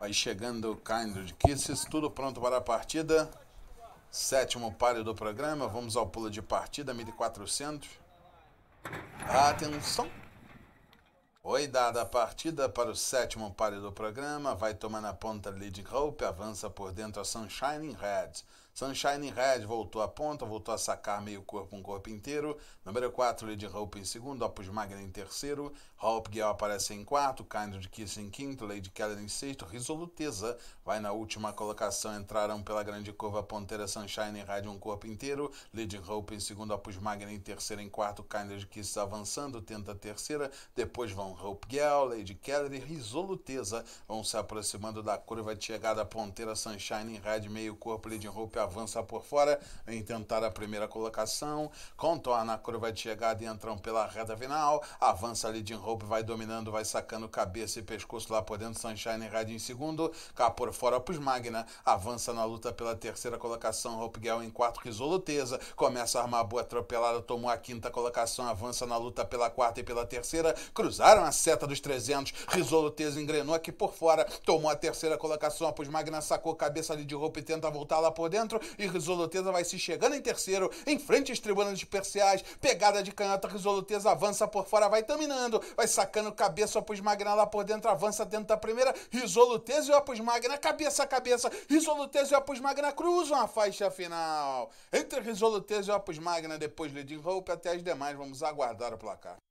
Vai chegando o Kindred Kisses, tudo pronto para a partida. Sétimo páreo do programa, vamos ao pulo de partida, 1400. Atenção! Foi dada a partida para o sétimo páreo do programa, vai tomar na ponta Lady Hope, avança por dentro a Sunshine Red. Sunshine Red voltou à ponta, voltou a sacar meio corpo, um corpo inteiro. Número 4, Lady Hope em segundo, Opus Magna em terceiro. Hope Gale aparece em quarto, Kind of Kiss em quinto, Lady Keller em sexto. Resoluteza vai na última colocação, entraram pela grande curva ponteira Sunshine Red um corpo inteiro. Lady Hope em segundo, Opus Magna em terceiro, em quarto, Kind of Kiss avançando, tenta a terceira. Depois vão Hope Girl, de Keller e Risoluteza vão se aproximando da curva de chegada. ponteira Sunshine Red, meio corpo. Lady Hope avança por fora em tentar a primeira colocação. Contorna a curva de chegada e entram pela reta final. Avança Lady Hope, vai dominando, vai sacando cabeça e pescoço lá por dentro. Sunshine Red em segundo. Cá por fora para os Magna. Avança na luta pela terceira colocação. Hope Girl em quarto. Risoluteza começa a armar boa atropelada. Tomou a quinta colocação. Avança na luta pela quarta e pela terceira. Cruzaram a seta dos 300, Risoluteza engrenou aqui por fora, tomou a terceira colocação, pois Magna sacou cabeça ali de roupa e tenta voltar lá por dentro, e Risoluteza vai se chegando em terceiro, em frente às tribunas de Perseais, pegada de canhota, Risoluteza avança por fora, vai dominando, vai sacando cabeça, pois Magna lá por dentro, avança dentro da primeira, Risoluteza e Opus Magna, cabeça a cabeça, Risoluteza e Opus Magna cruzam a faixa final. Entre Risoluteza e Opus Magna, depois Leading Hope, até as demais, vamos aguardar o placar.